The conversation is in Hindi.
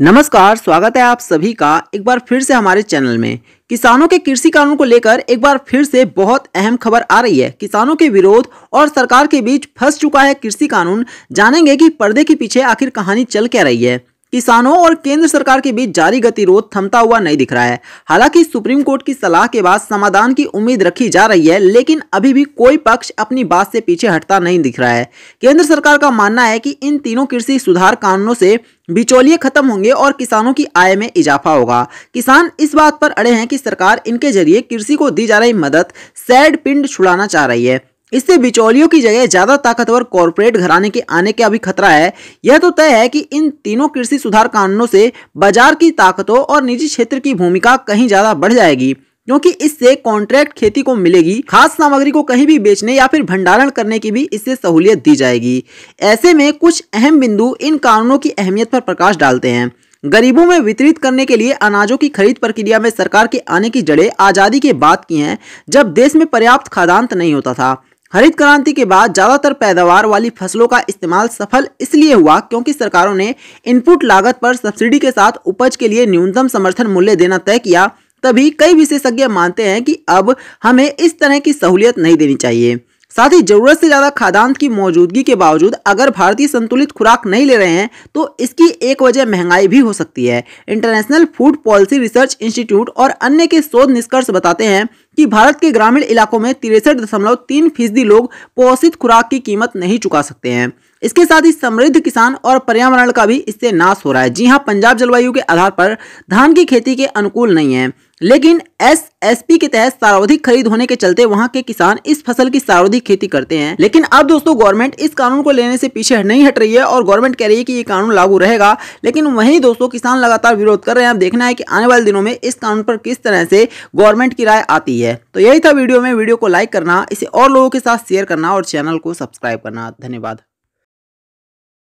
नमस्कार स्वागत है आप सभी का एक बार फिर से हमारे चैनल में किसानों के कृषि कानून को लेकर एक बार फिर से बहुत अहम खबर आ रही है किसानों के विरोध और सरकार के बीच फंस चुका है कृषि कानून जानेंगे कि पर्दे के पीछे आखिर कहानी चल क्या रही है किसानों और केंद्र सरकार के बीच जारी गतिरोध थमता हुआ नहीं दिख रहा है हालांकि सुप्रीम कोर्ट की सलाह के बाद समाधान की उम्मीद रखी जा रही है लेकिन अभी भी कोई पक्ष अपनी बात से पीछे हटता नहीं दिख रहा है केंद्र सरकार का मानना है कि इन तीनों कृषि सुधार कानूनों से बिचौलिए खत्म होंगे और किसानों की आय में इजाफा होगा किसान इस बात पर अड़े हैं कि सरकार इनके जरिए कृषि को दी जा रही मदद सैड पिंड छुड़ाना चाह रही है इससे बिचौलियों की जगह ज्यादा ताकतवर कॉरपोरेट घराने के आने का भी खतरा है यह तो तय है कि इन तीनों कृषि सुधार कानूनों से बाजार की ताकतों और निजी क्षेत्र की भूमिका कहीं ज्यादा बढ़ जाएगी क्योंकि इससे कॉन्ट्रैक्ट खेती को मिलेगी खास सामग्री को कहीं भी बेचने या फिर भंडारण करने की भी इससे सहूलियत दी जाएगी ऐसे में कुछ अहम बिंदु इन कानूनों की अहमियत पर प्रकाश डालते हैं गरीबों में वितरित करने के लिए अनाजों की खरीद प्रक्रिया में सरकार के आने की जड़ें आज़ादी के बाद की हैं जब देश में पर्याप्त खादांत नहीं होता था हरित क्रांति के बाद ज़्यादातर पैदावार वाली फसलों का इस्तेमाल सफल इसलिए हुआ क्योंकि सरकारों ने इनपुट लागत पर सब्सिडी के साथ उपज के लिए न्यूनतम समर्थन मूल्य देना तय किया तभी कई विशेषज्ञ मानते हैं कि अब हमें इस तरह की सहूलियत नहीं देनी चाहिए साथ ही जरूरत से ज़्यादा खाद्यान्न की मौजूदगी के बावजूद अगर भारतीय संतुलित खुराक नहीं ले रहे हैं तो इसकी एक वजह महंगाई भी हो सकती है international food policy research institute और अन्य के शोध निष्कर्ष बताते हैं कि भारत के ग्रामीण इलाकों में तिरसठ दशमलव तीन फीसदी लोग पोषित खुराक की कीमत नहीं चुका सकते हैं इसके साथ ही समृद्ध किसान और पर्यावरण का भी इससे नाश हो रहा है जी हाँ पंजाब जलवायु के आधार पर धान की खेती के अनुकूल नहीं है लेकिन एसएसपी के तहत सर्वाधिक खरीद होने के चलते वहां के किसान इस फसल की सर्वाधिक खेती करते हैं लेकिन अब दोस्तों गवर्नमेंट इस कानून को लेने से पीछे नहीं हट रही है और गवर्नमेंट कह रही है कि ये कानून लागू रहेगा लेकिन वहीं दोस्तों किसान लगातार विरोध कर रहे हैं अब देखना है कि आने वाले दिनों में इस कानून पर किस तरह से गवर्नमेंट की राय आती है तो यही था वीडियो में वीडियो को लाइक करना इसे और लोगों के साथ शेयर करना और चैनल को सब्सक्राइब करना धन्यवाद